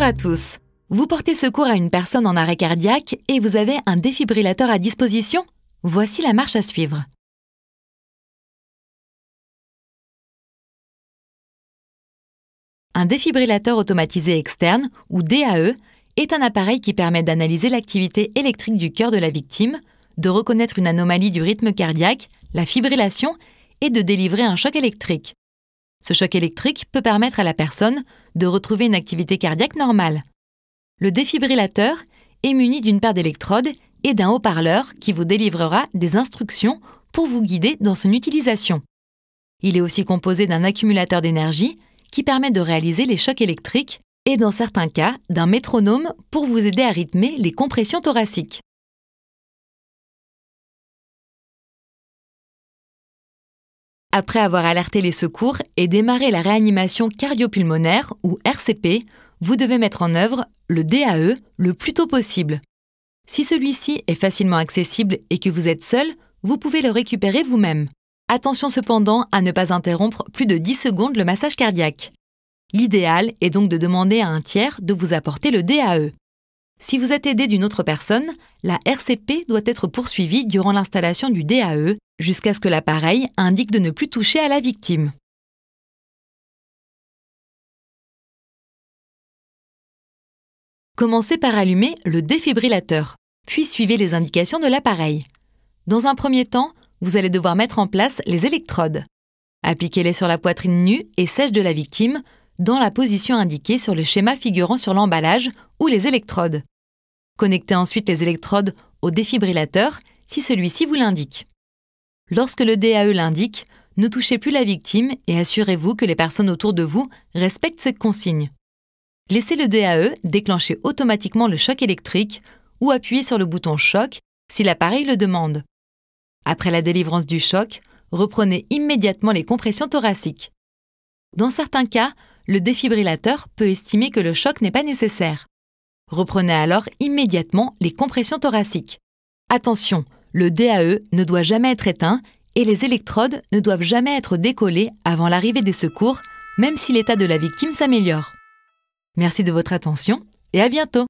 Bonjour à tous. Vous portez secours à une personne en arrêt cardiaque et vous avez un défibrillateur à disposition Voici la marche à suivre. Un défibrillateur automatisé externe, ou DAE, est un appareil qui permet d'analyser l'activité électrique du cœur de la victime, de reconnaître une anomalie du rythme cardiaque, la fibrillation, et de délivrer un choc électrique. Ce choc électrique peut permettre à la personne de retrouver une activité cardiaque normale. Le défibrillateur est muni d'une paire d'électrodes et d'un haut-parleur qui vous délivrera des instructions pour vous guider dans son utilisation. Il est aussi composé d'un accumulateur d'énergie qui permet de réaliser les chocs électriques et dans certains cas d'un métronome pour vous aider à rythmer les compressions thoraciques. Après avoir alerté les secours et démarré la réanimation cardiopulmonaire ou RCP, vous devez mettre en œuvre le DAE le plus tôt possible. Si celui-ci est facilement accessible et que vous êtes seul, vous pouvez le récupérer vous-même. Attention cependant à ne pas interrompre plus de 10 secondes le massage cardiaque. L'idéal est donc de demander à un tiers de vous apporter le DAE. Si vous êtes aidé d'une autre personne, la RCP doit être poursuivie durant l'installation du DAE jusqu'à ce que l'appareil indique de ne plus toucher à la victime. Commencez par allumer le défibrillateur, puis suivez les indications de l'appareil. Dans un premier temps, vous allez devoir mettre en place les électrodes. Appliquez-les sur la poitrine nue et sèche de la victime, dans la position indiquée sur le schéma figurant sur l'emballage ou les électrodes. Connectez ensuite les électrodes au défibrillateur si celui-ci vous l'indique. Lorsque le DAE l'indique, ne touchez plus la victime et assurez-vous que les personnes autour de vous respectent cette consigne. Laissez le DAE déclencher automatiquement le choc électrique ou appuyez sur le bouton choc si l'appareil le demande. Après la délivrance du choc, reprenez immédiatement les compressions thoraciques. Dans certains cas, le défibrillateur peut estimer que le choc n'est pas nécessaire. Reprenez alors immédiatement les compressions thoraciques. Attention, le DAE ne doit jamais être éteint et les électrodes ne doivent jamais être décollées avant l'arrivée des secours, même si l'état de la victime s'améliore. Merci de votre attention et à bientôt